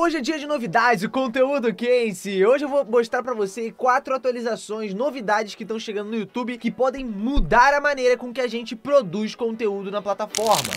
Hoje é dia de novidades, o conteúdo Case. Hoje eu vou mostrar pra você quatro atualizações, novidades que estão chegando no YouTube que podem mudar a maneira com que a gente produz conteúdo na plataforma.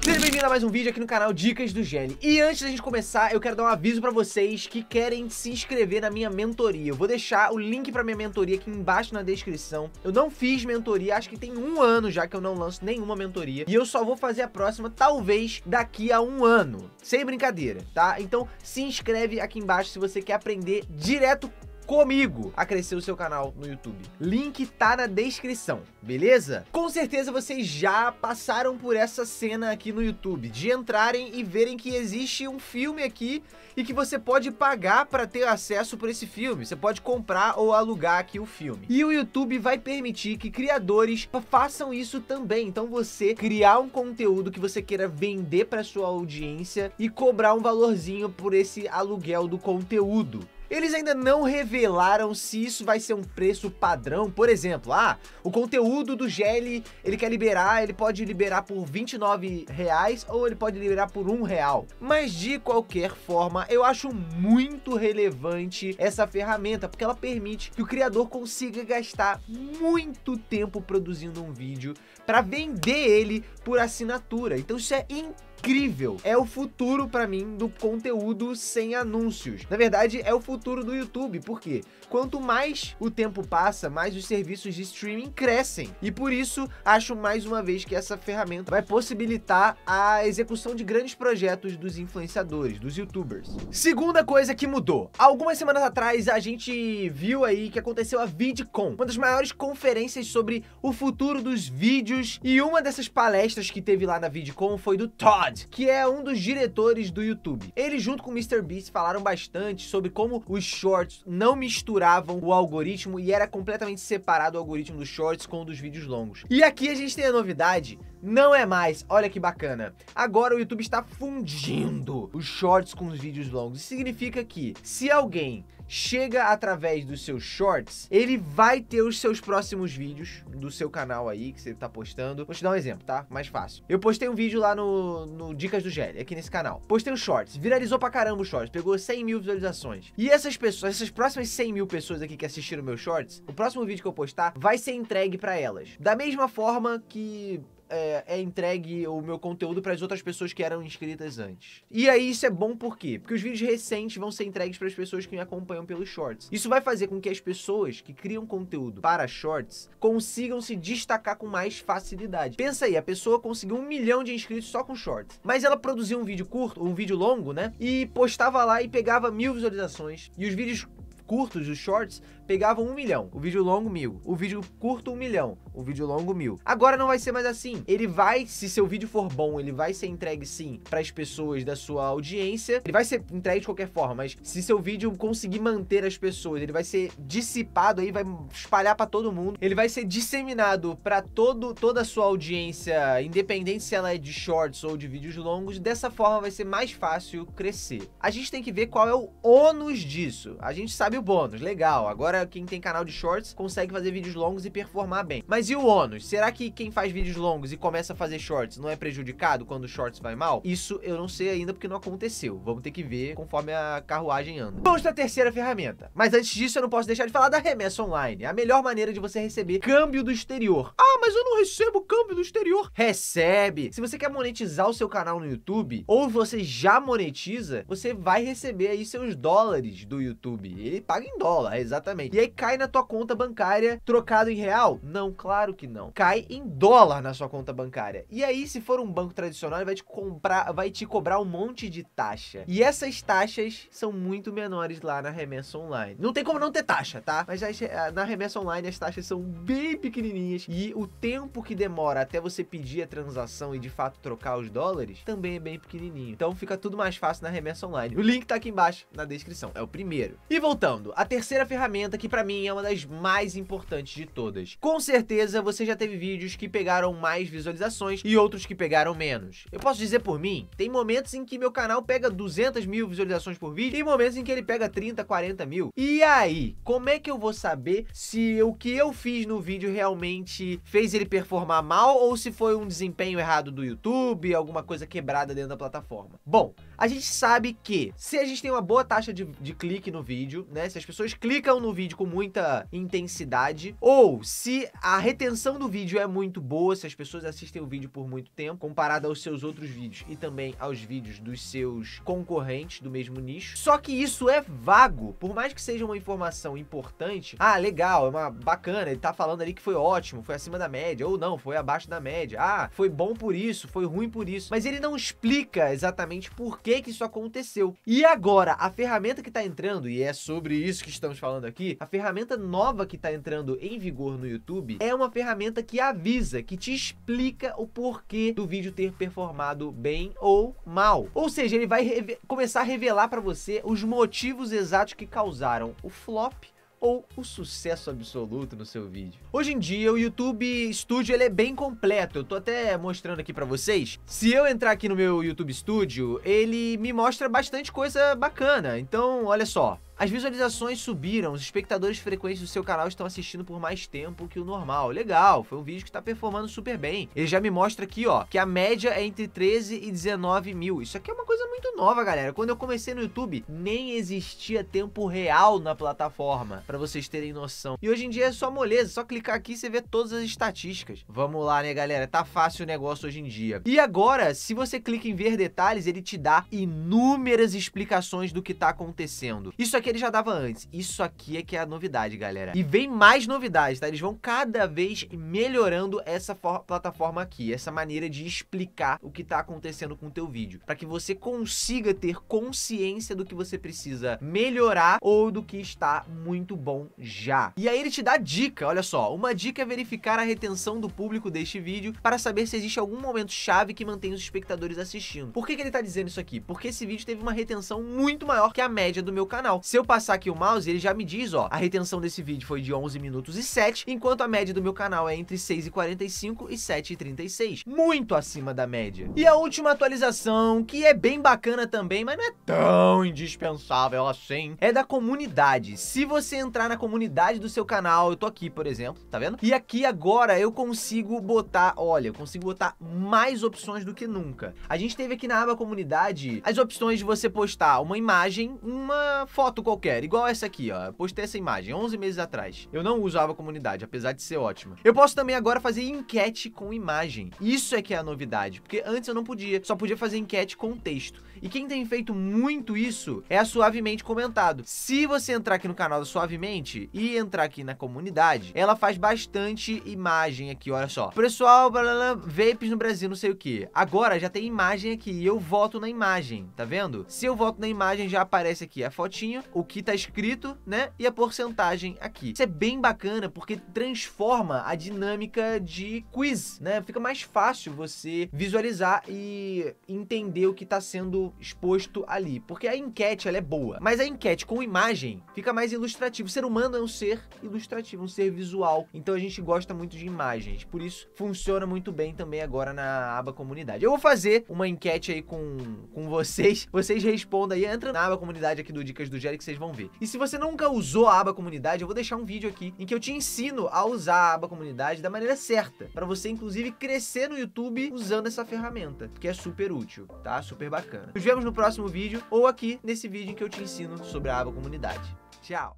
Seja bem-vindo a mais um vídeo aqui no canal Dicas do Gene. E antes da gente começar, eu quero dar um aviso pra vocês que querem se inscrever na minha mentoria. Eu vou deixar o link pra minha mentoria aqui embaixo na descrição. Eu não fiz mentoria, acho que tem um ano já que eu não lanço nenhuma mentoria. E eu só vou fazer a próxima, talvez, daqui a um ano. Sem brincadeira, tá? Então se inscreve aqui embaixo se você quer aprender direto comigo a crescer o seu canal no YouTube. Link tá na descrição, beleza? Com certeza vocês já passaram por essa cena aqui no YouTube, de entrarem e verem que existe um filme aqui e que você pode pagar para ter acesso por esse filme. Você pode comprar ou alugar aqui o filme. E o YouTube vai permitir que criadores façam isso também. Então você criar um conteúdo que você queira vender para sua audiência e cobrar um valorzinho por esse aluguel do conteúdo. Eles ainda não revelaram se isso vai ser um preço padrão, por exemplo, ah, o conteúdo do GL, ele quer liberar, ele pode liberar por 29 reais ou ele pode liberar por um real. Mas de qualquer forma, eu acho muito relevante essa ferramenta, porque ela permite que o criador consiga gastar muito tempo produzindo um vídeo para vender ele por assinatura. Então isso é incrível incrível. É o futuro para mim do conteúdo sem anúncios. Na verdade, é o futuro do YouTube, porque quanto mais o tempo passa, mais os serviços de streaming crescem. E por isso, acho mais uma vez que essa ferramenta vai possibilitar a execução de grandes projetos dos influenciadores, dos youtubers. Segunda coisa que mudou. Algumas semanas atrás a gente viu aí que aconteceu a VidCon, uma das maiores conferências sobre o futuro dos vídeos, e uma dessas palestras que teve lá na VidCon foi do Todd, que é um dos diretores do YouTube. Ele junto com o MrBeast falaram bastante sobre como os shorts não misturavam o algoritmo e era completamente separado o algoritmo dos shorts com o dos vídeos longos. E aqui a gente tem a novidade não é mais, olha que bacana. Agora o YouTube está fundindo os shorts com os vídeos longos. Isso significa que se alguém chega através dos seus shorts, ele vai ter os seus próximos vídeos do seu canal aí que você tá postando. Vou te dar um exemplo, tá? Mais fácil. Eu postei um vídeo lá no, no Dicas do GL, aqui nesse canal. Postei um shorts, viralizou pra caramba o shorts, pegou 100 mil visualizações. E essas pessoas, essas próximas 100 mil pessoas aqui que assistiram meus shorts, o próximo vídeo que eu postar vai ser entregue para elas. Da mesma forma que é, é entregue o meu conteúdo para as outras pessoas que eram inscritas antes. E aí isso é bom por quê? Porque os vídeos recentes vão ser entregues para as pessoas que me acompanham pelos shorts. Isso vai fazer com que as pessoas que criam conteúdo para shorts consigam se destacar com mais facilidade. Pensa aí, a pessoa conseguiu um milhão de inscritos só com shorts, mas ela produziu um vídeo curto, um vídeo longo, né? E postava lá e pegava mil visualizações. E os vídeos curtos, os shorts, pegavam um milhão. O vídeo longo, mil. O vídeo curto, um milhão. O vídeo longo, mil. Agora não vai ser mais assim. Ele vai, se seu vídeo for bom, ele vai ser entregue sim para as pessoas da sua audiência. Ele vai ser entregue de qualquer forma, mas se seu vídeo conseguir manter as pessoas, ele vai ser dissipado aí, vai espalhar para todo mundo. Ele vai ser disseminado para todo toda a sua audiência, independente se ela é de shorts ou de vídeos longos. Dessa forma vai ser mais fácil crescer. A gente tem que ver qual é o ônus disso. A gente sabe o bônus, legal. Agora agora quem tem canal de shorts consegue fazer vídeos longos e performar bem. Mas e o ônus? Será que quem faz vídeos longos e começa a fazer shorts não é prejudicado quando o shorts vai mal? Isso eu não sei ainda porque não aconteceu. Vamos ter que ver conforme a carruagem anda. Vamos para a terceira ferramenta. Mas antes disso eu não posso deixar de falar da remessa online. É a melhor maneira de você receber câmbio do exterior. Ah, mas eu não recebo câmbio do exterior. Recebe! Se você quer monetizar o seu canal no YouTube ou você já monetiza, você vai receber aí seus dólares do YouTube. Ele paga em dólar, exatamente. E aí cai na tua conta bancária trocado em real? Não, claro que não. Cai em dólar na sua conta bancária. E aí, se for um banco tradicional, ele vai te comprar, vai te cobrar um monte de taxa. E essas taxas são muito menores lá na remessa online. Não tem como não ter taxa, tá? Mas as, eh, na remessa online as taxas são bem pequenininhas e o tempo que demora até você pedir a transação e de fato trocar os dólares também é bem pequenininho. Então fica tudo mais fácil na remessa online. O link tá aqui embaixo na descrição. É o primeiro. E voltando, a terceira ferramenta que pra mim é uma das mais importantes de todas. Com certeza você já teve vídeos que pegaram mais visualizações e outros que pegaram menos. Eu posso dizer por mim, tem momentos em que meu canal pega 200 mil visualizações por vídeo e momentos em que ele pega 30, 40 mil. E aí, como é que eu vou saber se o que eu fiz no vídeo realmente fez ele performar mal ou se foi um desempenho errado do YouTube, alguma coisa quebrada dentro da plataforma? Bom, a gente sabe que se a gente tem uma boa taxa de, de clique no vídeo, né, se as pessoas clicam no vídeo vídeo com muita intensidade, ou se a retenção do vídeo é muito boa, se as pessoas assistem o vídeo por muito tempo, comparado aos seus outros vídeos e também aos vídeos dos seus concorrentes do mesmo nicho. Só que isso é vago, por mais que seja uma informação importante, ah, legal, é uma bacana, ele tá falando ali que foi ótimo, foi acima da média, ou não, foi abaixo da média, ah, foi bom por isso, foi ruim por isso, mas ele não explica exatamente por que que isso aconteceu. E agora, a ferramenta que tá entrando, e é sobre isso que estamos falando aqui, a ferramenta nova que está entrando em vigor no YouTube é uma ferramenta que avisa, que te explica o porquê do vídeo ter performado bem ou mal. Ou seja, ele vai começar a revelar para você os motivos exatos que causaram o flop ou o sucesso absoluto no seu vídeo. Hoje em dia o YouTube Studio ele é bem completo, eu tô até mostrando aqui para vocês. Se eu entrar aqui no meu YouTube Studio, ele me mostra bastante coisa bacana. Então, olha só, as visualizações subiram, os espectadores frequentes do seu canal estão assistindo por mais tempo que o normal. Legal, foi um vídeo que está performando super bem. Ele já me mostra aqui, ó, que a média é entre 13 e 19 mil. Isso aqui é uma coisa muito nova, galera. Quando eu comecei no YouTube, nem existia tempo real na plataforma, para vocês terem noção. E hoje em dia é só moleza, só clicar aqui e você vê todas as estatísticas. Vamos lá, né, galera? Tá fácil o negócio hoje em dia. E agora, se você clica em ver detalhes, ele te dá inúmeras explicações do que está acontecendo. Isso aqui que ele já dava antes. Isso aqui é que é a novidade, galera. E vem mais novidades, tá? Eles vão cada vez melhorando essa plataforma aqui, essa maneira de explicar o que tá acontecendo com o teu vídeo, para que você consiga ter consciência do que você precisa melhorar ou do que está muito bom já. E aí ele te dá dica, olha só, uma dica é verificar a retenção do público deste vídeo para saber se existe algum momento chave que mantém os espectadores assistindo. Por que, que ele tá dizendo isso aqui? Porque esse vídeo teve uma retenção muito maior que a média do meu canal. Se eu passar aqui o mouse, ele já me diz, ó, a retenção desse vídeo foi de 11 minutos e 7, enquanto a média do meu canal é entre 6,45 e 7,36. Muito acima da média. E a última atualização, que é bem bacana também, mas não é tão indispensável assim, é da comunidade. Se você entrar na comunidade do seu canal, eu tô aqui, por exemplo, tá vendo? E aqui agora eu consigo botar, olha, eu consigo botar mais opções do que nunca. A gente teve aqui na aba comunidade as opções de você postar uma imagem, uma foto qualquer, igual essa aqui, ó. postei essa imagem 11 meses atrás. Eu não usava a comunidade, apesar de ser ótima. Eu posso também agora fazer enquete com imagem. Isso é que é a novidade, porque antes eu não podia, só podia fazer enquete com texto. E quem tem feito muito isso é a Suavemente Comentado. Se você entrar aqui no canal da Suavemente e entrar aqui na comunidade, ela faz bastante imagem aqui, olha só. Pessoal, blá, vapes no Brasil, não sei o que. Agora já tem imagem aqui e eu voto na imagem, tá vendo? Se eu voto na imagem, já aparece aqui a fotinha, o que está escrito, né? E a porcentagem aqui. Isso é bem bacana porque transforma a dinâmica de quiz, né? Fica mais fácil você visualizar e entender o que está sendo exposto ali. Porque a enquete ela é boa, mas a enquete com imagem fica mais ilustrativo. O ser humano é um ser ilustrativo, um ser visual. Então a gente gosta muito de imagens. Por isso funciona muito bem também agora na aba comunidade. Eu vou fazer uma enquete aí com, com vocês. Vocês respondam aí, entra na aba comunidade aqui do Dicas do Jerry que vocês vão ver. E se você nunca usou a aba comunidade, eu vou deixar um vídeo aqui em que eu te ensino a usar a aba comunidade da maneira certa, para você inclusive crescer no YouTube usando essa ferramenta, que é super útil, tá? Super bacana. Nos vemos no próximo vídeo ou aqui nesse vídeo em que eu te ensino sobre a aba comunidade. Tchau!